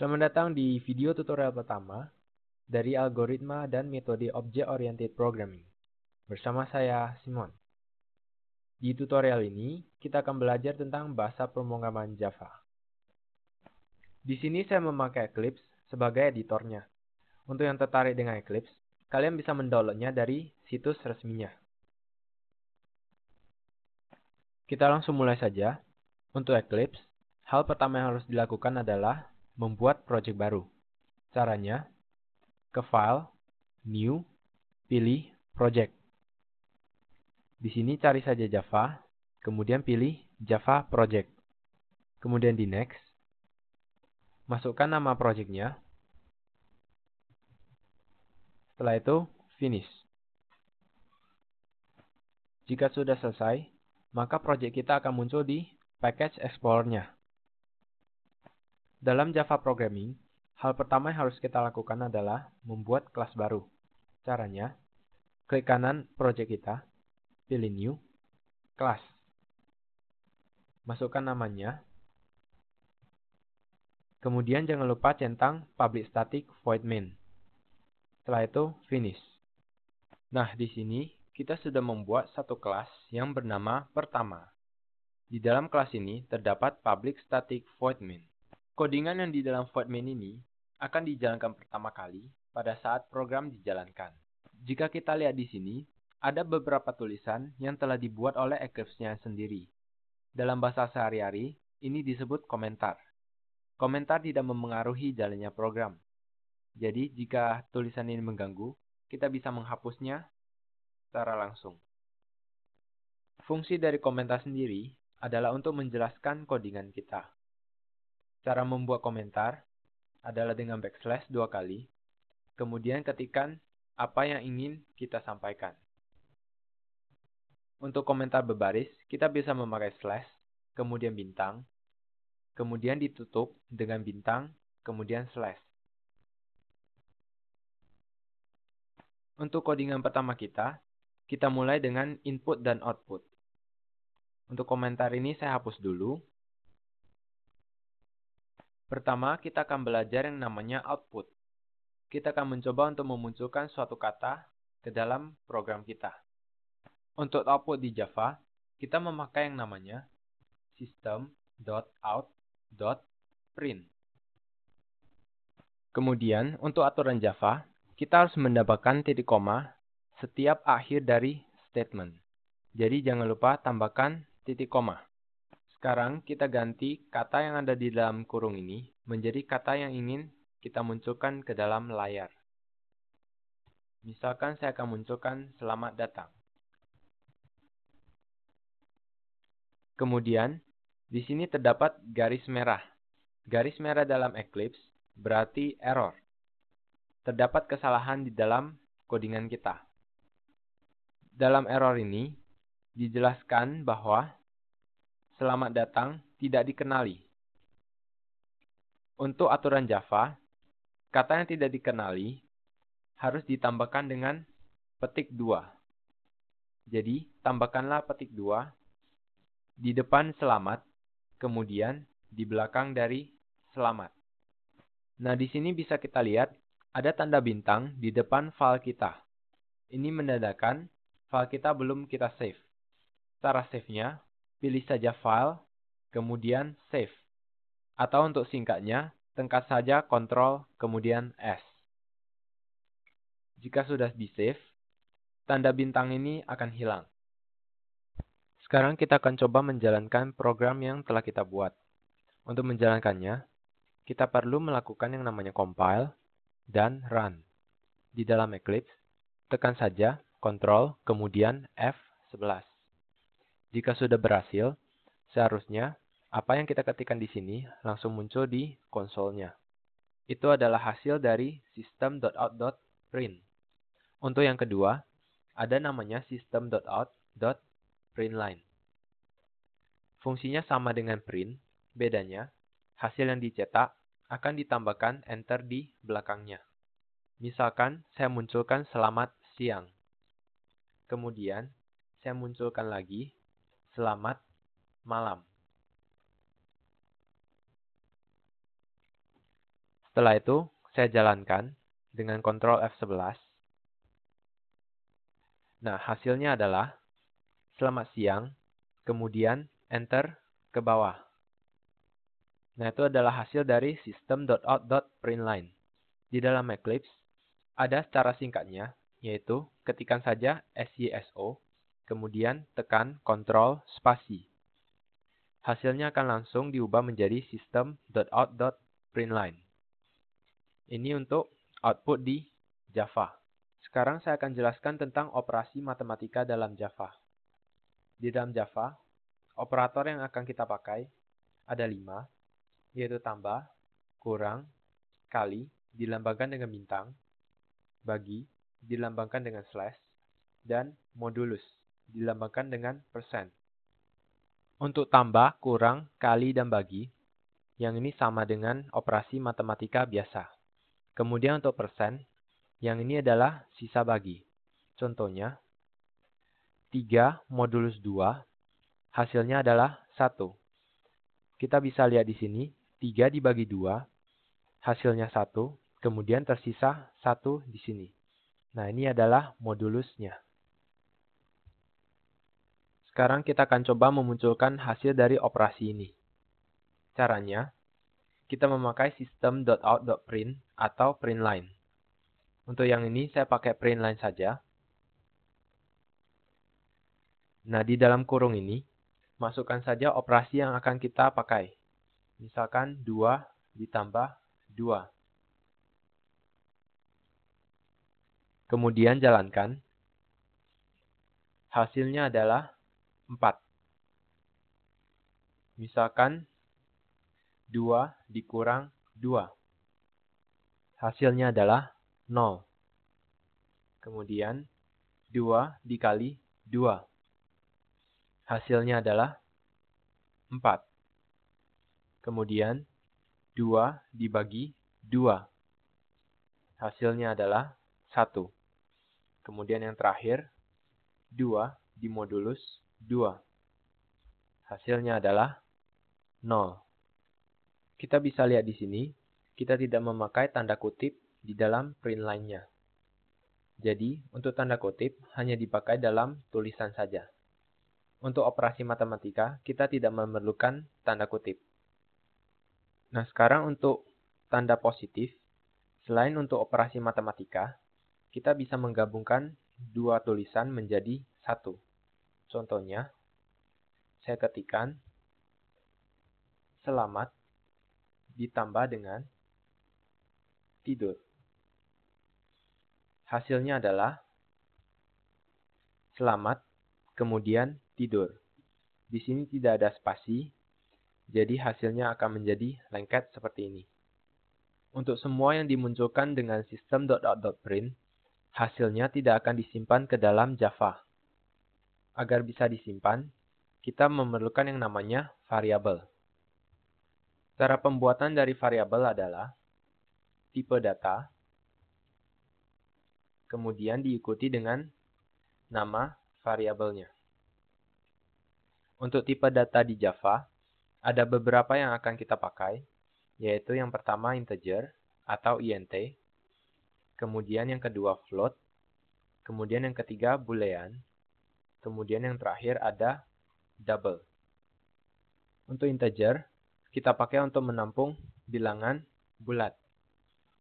Selamat datang di video tutorial pertama dari algoritma dan metode Object Oriented Programming. Bersama saya, Simon. Di tutorial ini, kita akan belajar tentang bahasa pemrograman Java. Di sini saya memakai Eclipse sebagai editornya. Untuk yang tertarik dengan Eclipse, kalian bisa mendownloadnya dari situs resminya. Kita langsung mulai saja. Untuk Eclipse, hal pertama yang harus dilakukan adalah membuat project baru. Caranya, ke File, New, pilih Project. Di sini cari saja Java, kemudian pilih Java Project. Kemudian di Next, masukkan nama projectnya. Setelah itu, Finish. Jika sudah selesai, maka project kita akan muncul di Package Explorer-nya. Dalam Java Programming, hal pertama yang harus kita lakukan adalah membuat kelas baru. Caranya, klik kanan project kita, pilih New, Kelas. Masukkan namanya. Kemudian jangan lupa centang public static void main. Setelah itu, finish. Nah, di sini kita sudah membuat satu kelas yang bernama pertama. Di dalam kelas ini terdapat public static void main. Kodingan yang di dalam main ini akan dijalankan pertama kali pada saat program dijalankan. Jika kita lihat di sini, ada beberapa tulisan yang telah dibuat oleh Eclipse-nya sendiri. Dalam bahasa sehari-hari, ini disebut komentar. Komentar tidak memengaruhi jalannya program. Jadi, jika tulisan ini mengganggu, kita bisa menghapusnya secara langsung. Fungsi dari komentar sendiri adalah untuk menjelaskan kodingan kita. Cara membuat komentar adalah dengan backslash dua kali, kemudian ketikkan apa yang ingin kita sampaikan. Untuk komentar berbaris, kita bisa memakai slash, kemudian bintang, kemudian ditutup dengan bintang, kemudian slash. Untuk codingan pertama kita, kita mulai dengan input dan output. Untuk komentar ini saya hapus dulu, Pertama, kita akan belajar yang namanya output. Kita akan mencoba untuk memunculkan suatu kata ke dalam program kita. Untuk output di Java, kita memakai yang namanya system.out.print. Kemudian, untuk aturan Java, kita harus mendapatkan titik koma setiap akhir dari statement. Jadi jangan lupa tambahkan titik koma. Sekarang kita ganti kata yang ada di dalam kurung ini menjadi kata yang ingin kita munculkan ke dalam layar. Misalkan saya akan munculkan selamat datang. Kemudian, di sini terdapat garis merah. Garis merah dalam Eclipse berarti error. Terdapat kesalahan di dalam codingan kita. Dalam error ini, dijelaskan bahwa selamat datang tidak dikenali. Untuk aturan Java, kata yang tidak dikenali harus ditambahkan dengan petik 2. Jadi, tambahkanlah petik 2 di depan selamat, kemudian di belakang dari selamat. Nah, di sini bisa kita lihat ada tanda bintang di depan file kita. Ini menandakan file kita belum kita save. Cara save-nya, pilih saja file, kemudian save. Atau untuk singkatnya, tengkat saja Ctrl kemudian S. Jika sudah di-save, tanda bintang ini akan hilang. Sekarang kita akan coba menjalankan program yang telah kita buat. Untuk menjalankannya, kita perlu melakukan yang namanya compile dan run. Di dalam Eclipse, tekan saja Ctrl kemudian F11. Jika sudah berhasil, seharusnya apa yang kita ketikkan di sini langsung muncul di konsolnya. Itu adalah hasil dari system.out.print. Untuk yang kedua, ada namanya system.out.println. Fungsinya sama dengan print, bedanya hasil yang dicetak akan ditambahkan enter di belakangnya. Misalkan saya munculkan selamat siang. Kemudian, saya munculkan lagi selamat malam. Setelah itu, saya jalankan dengan kontrol F11. Nah, hasilnya adalah selamat siang, kemudian enter ke bawah. Nah, itu adalah hasil dari system.out.println. Di dalam Eclipse, ada secara singkatnya, yaitu ketikan saja SYSO kemudian tekan Ctrl spasi. Hasilnya akan langsung diubah menjadi system.out.println. Ini untuk output di Java. Sekarang saya akan jelaskan tentang operasi matematika dalam Java. Di dalam Java, operator yang akan kita pakai ada lima, yaitu tambah, kurang, kali, dilambangkan dengan bintang, bagi, dilambangkan dengan slash, dan modulus dilambangkan dengan persen. Untuk tambah, kurang, kali, dan bagi, yang ini sama dengan operasi matematika biasa. Kemudian untuk persen, yang ini adalah sisa bagi. Contohnya, 3 modulus 2, hasilnya adalah 1. Kita bisa lihat di sini, 3 dibagi 2, hasilnya 1, kemudian tersisa 1 di sini. Nah, ini adalah modulusnya. Sekarang kita akan coba memunculkan hasil dari operasi ini. Caranya, kita memakai sistem .out.print atau print line. Untuk yang ini saya pakai print line saja. Nah, di dalam kurung ini, masukkan saja operasi yang akan kita pakai. Misalkan 2 ditambah 2. Kemudian jalankan. Hasilnya adalah 4. Misalkan 2 dikurang 2. Hasilnya adalah 0. Kemudian 2 dikali 2. Hasilnya adalah 4. Kemudian 2 dibagi 2. Hasilnya adalah 1. Kemudian yang terakhir, 2 dimodulus 2. Hasilnya adalah 0. Kita bisa lihat di sini, kita tidak memakai tanda kutip di dalam print line-nya. Jadi, untuk tanda kutip hanya dipakai dalam tulisan saja. Untuk operasi matematika, kita tidak memerlukan tanda kutip. Nah, sekarang untuk tanda positif, selain untuk operasi matematika, kita bisa menggabungkan dua tulisan menjadi satu. Contohnya, saya ketikkan selamat ditambah dengan tidur. Hasilnya adalah selamat, kemudian tidur. Di sini tidak ada spasi, jadi hasilnya akan menjadi lengket seperti ini. Untuk semua yang dimunculkan dengan sistem dot dot print, hasilnya tidak akan disimpan ke dalam Java agar bisa disimpan, kita memerlukan yang namanya variabel. Cara pembuatan dari variabel adalah tipe data, kemudian diikuti dengan nama variabelnya. Untuk tipe data di Java, ada beberapa yang akan kita pakai, yaitu yang pertama integer atau int, kemudian yang kedua float, kemudian yang ketiga boolean, Kemudian yang terakhir ada double. Untuk integer, kita pakai untuk menampung bilangan bulat.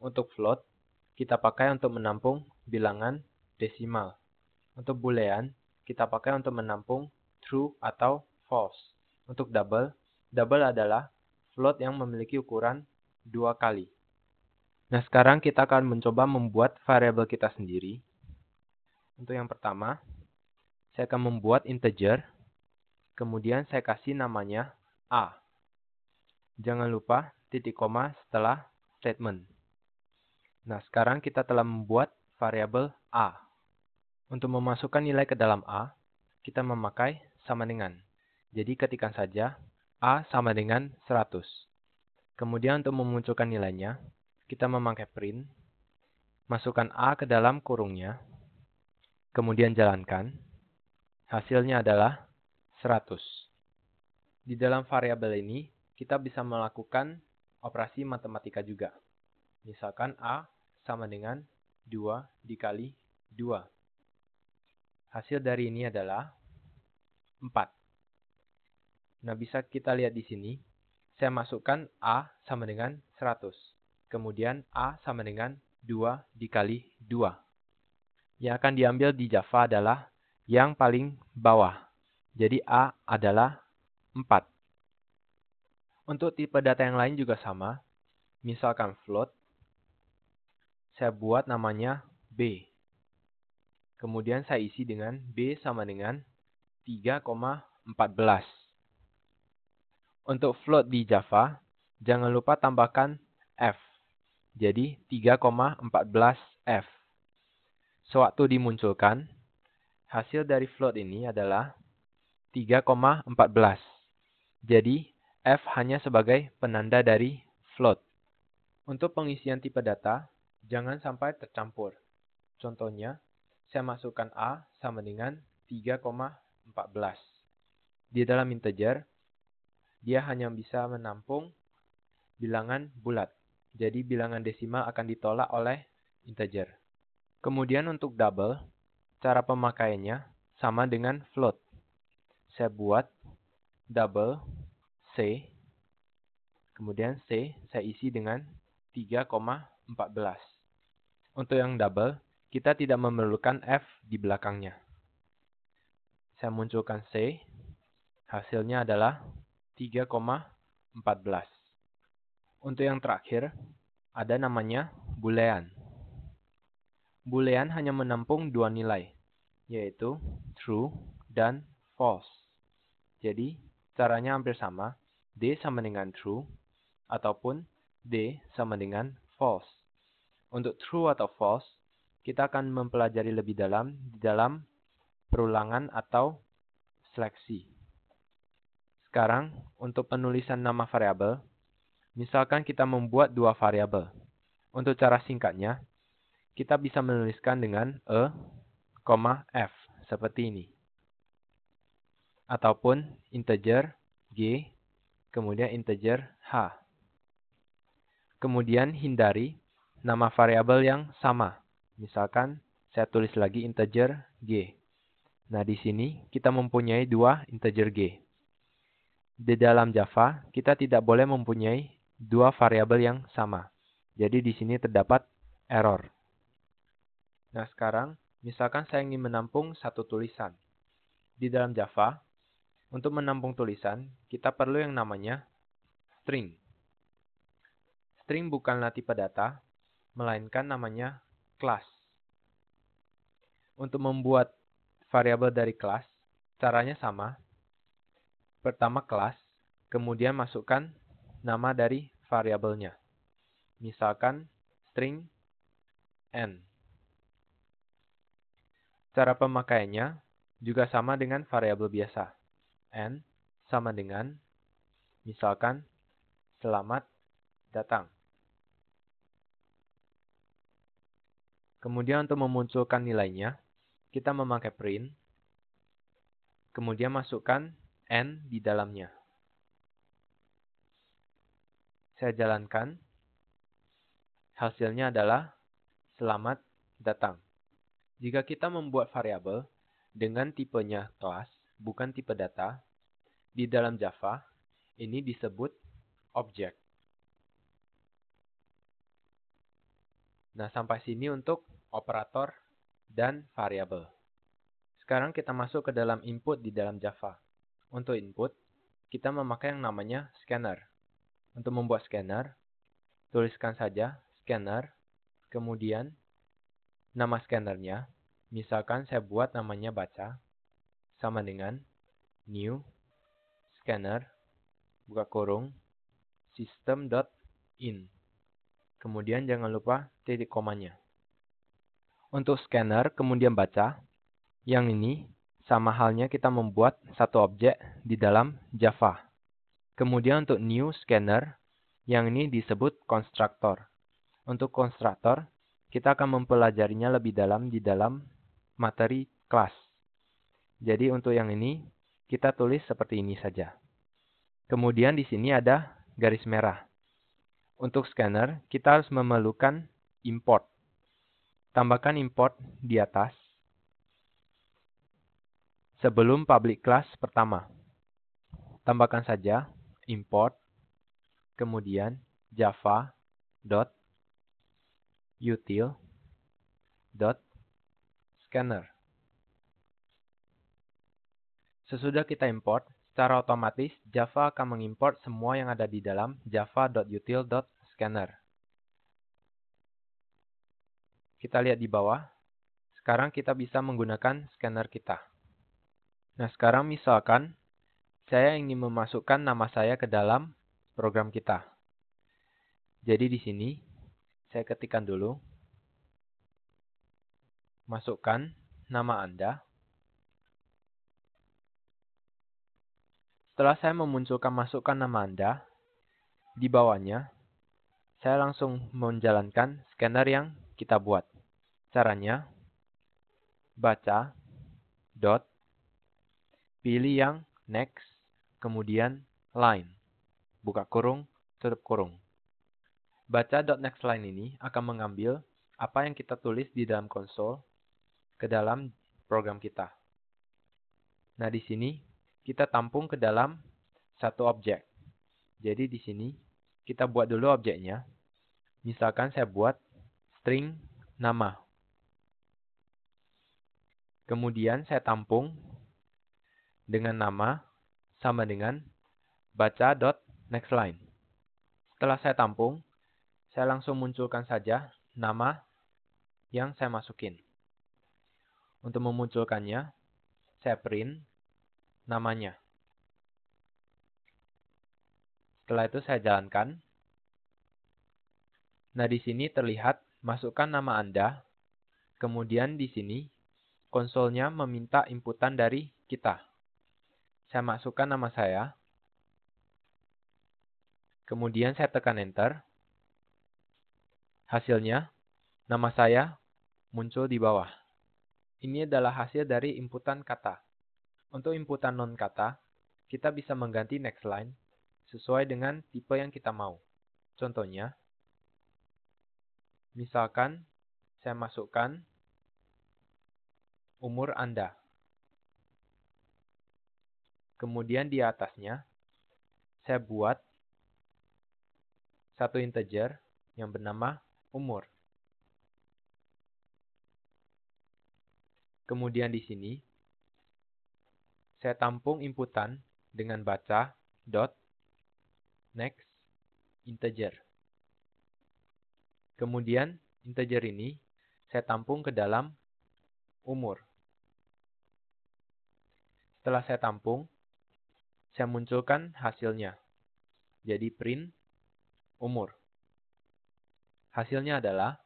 Untuk float, kita pakai untuk menampung bilangan desimal. Untuk boolean, kita pakai untuk menampung true atau false. Untuk double, double adalah float yang memiliki ukuran dua kali. Nah, sekarang kita akan mencoba membuat variable kita sendiri. Untuk yang pertama, saya akan membuat integer. Kemudian saya kasih namanya A. Jangan lupa titik koma setelah statement. Nah, sekarang kita telah membuat variabel A. Untuk memasukkan nilai ke dalam A, kita memakai sama dengan. Jadi ketikan saja A sama dengan 100. Kemudian untuk memunculkan nilainya, kita memakai print, masukkan A ke dalam kurungnya, kemudian jalankan. Hasilnya adalah 100. Di dalam variabel ini, kita bisa melakukan operasi matematika juga. Misalkan A sama dengan 2 dikali 2. Hasil dari ini adalah 4. Nah, bisa kita lihat di sini, saya masukkan A sama dengan 100. Kemudian A sama dengan 2 dikali 2. Yang akan diambil di Java adalah yang paling bawah. Jadi A adalah 4. Untuk tipe data yang lain juga sama. Misalkan float, saya buat namanya B. Kemudian saya isi dengan B sama dengan 3,14. Untuk float di Java, jangan lupa tambahkan F. Jadi 3,14 F. Sewaktu dimunculkan, Hasil dari float ini adalah 3,14. Jadi, F hanya sebagai penanda dari float. Untuk pengisian tipe data, jangan sampai tercampur. Contohnya, saya masukkan A sama dengan 3,14. Di dalam integer, dia hanya bisa menampung bilangan bulat. Jadi bilangan desimal akan ditolak oleh integer. Kemudian untuk double, Cara pemakaiannya sama dengan float. Saya buat double C, kemudian C saya isi dengan 3,14. Untuk yang double, kita tidak memerlukan F di belakangnya. Saya munculkan C, hasilnya adalah 3,14. Untuk yang terakhir, ada namanya boolean. Boolean hanya menampung dua nilai, yaitu true dan false. Jadi, caranya hampir sama. D sama dengan true, ataupun D sama dengan false. Untuk true atau false, kita akan mempelajari lebih dalam di dalam perulangan atau seleksi. Sekarang, untuk penulisan nama variabel, misalkan kita membuat dua variabel. Untuk cara singkatnya, kita bisa menuliskan dengan e, f seperti ini. Ataupun integer g, kemudian integer h. Kemudian hindari nama variabel yang sama. Misalkan saya tulis lagi integer g. Nah, di sini kita mempunyai dua integer g. Di dalam Java, kita tidak boleh mempunyai dua variabel yang sama. Jadi di sini terdapat error. Nah sekarang, misalkan saya ingin menampung satu tulisan. Di dalam Java, untuk menampung tulisan, kita perlu yang namanya string. String bukanlah tipe data, melainkan namanya class. Untuk membuat variabel dari kelas, caranya sama. Pertama kelas, kemudian masukkan nama dari variabelnya. Misalkan string n. Cara pemakaiannya juga sama dengan variabel biasa. N sama dengan, misalkan, selamat datang. Kemudian untuk memunculkan nilainya, kita memakai print, kemudian masukkan n di dalamnya. Saya jalankan, hasilnya adalah selamat datang. Jika kita membuat variabel dengan tipenya kelas, bukan tipe data, di dalam Java, ini disebut objek. Nah, sampai sini untuk operator dan variabel. Sekarang kita masuk ke dalam input di dalam Java. Untuk input, kita memakai yang namanya scanner. Untuk membuat scanner, tuliskan saja scanner, kemudian nama scannernya, misalkan saya buat namanya baca, sama dengan new scanner, buka kurung, system.in. Kemudian jangan lupa titik komanya. Untuk scanner, kemudian baca, yang ini sama halnya kita membuat satu objek di dalam Java. Kemudian untuk new scanner, yang ini disebut konstruktor. Untuk konstruktor, kita akan mempelajarinya lebih dalam di dalam materi kelas. Jadi untuk yang ini, kita tulis seperti ini saja. Kemudian di sini ada garis merah. Untuk scanner, kita harus memerlukan import. Tambahkan import di atas sebelum public class pertama. Tambahkan saja import, kemudian java util dot scanner. Sesudah kita import, secara otomatis Java akan mengimport semua yang ada di dalam java.util.scanner. Kita lihat di bawah. Sekarang kita bisa menggunakan scanner kita. Nah, sekarang misalkan saya ingin memasukkan nama saya ke dalam program kita. Jadi di sini saya ketikkan dulu. Masukkan nama Anda. Setelah saya memunculkan masukkan nama Anda, di bawahnya, saya langsung menjalankan scanner yang kita buat. Caranya, baca, dot, pilih yang next, kemudian line, buka kurung, tutup kurung baca next line ini akan mengambil apa yang kita tulis di dalam konsol ke dalam program kita. Nah, di sini kita tampung ke dalam satu objek. Jadi di sini kita buat dulu objeknya. Misalkan saya buat string nama. Kemudian saya tampung dengan nama sama dengan baca.nextline. Setelah saya tampung, saya langsung munculkan saja nama yang saya masukin. Untuk memunculkannya, saya print namanya. Setelah itu saya jalankan. Nah, di sini terlihat masukkan nama Anda, kemudian di sini konsolnya meminta inputan dari kita. Saya masukkan nama saya, kemudian saya tekan enter. Hasilnya, nama saya muncul di bawah. Ini adalah hasil dari inputan kata. Untuk inputan non-kata, kita bisa mengganti next line sesuai dengan tipe yang kita mau. Contohnya, misalkan saya masukkan umur Anda. Kemudian di atasnya, saya buat satu integer yang bernama umur. Kemudian di sini, saya tampung inputan dengan baca dot next integer. Kemudian integer ini saya tampung ke dalam umur. Setelah saya tampung, saya munculkan hasilnya. Jadi print umur. Hasilnya adalah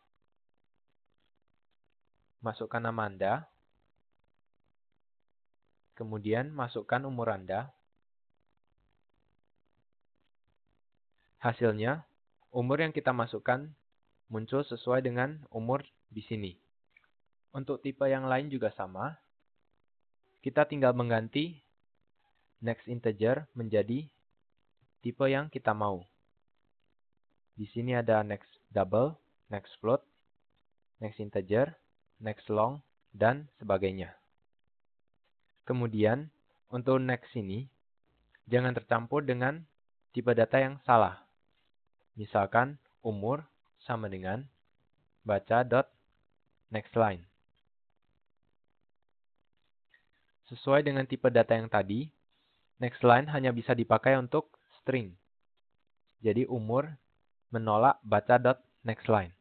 masukkan nama Anda, kemudian masukkan umur Anda. Hasilnya, umur yang kita masukkan muncul sesuai dengan umur di sini. Untuk tipe yang lain juga sama. Kita tinggal mengganti next integer menjadi tipe yang kita mau. Di sini ada next double, next float, next integer, next long, dan sebagainya. Kemudian, untuk next ini, jangan tercampur dengan tipe data yang salah. Misalkan umur sama dengan baca dot next line. Sesuai dengan tipe data yang tadi, next line hanya bisa dipakai untuk string. Jadi umur menolak baca dot Next line.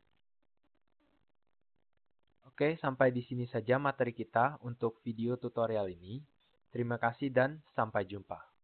Oke, sampai di sini saja materi kita untuk video tutorial ini. Terima kasih dan sampai jumpa.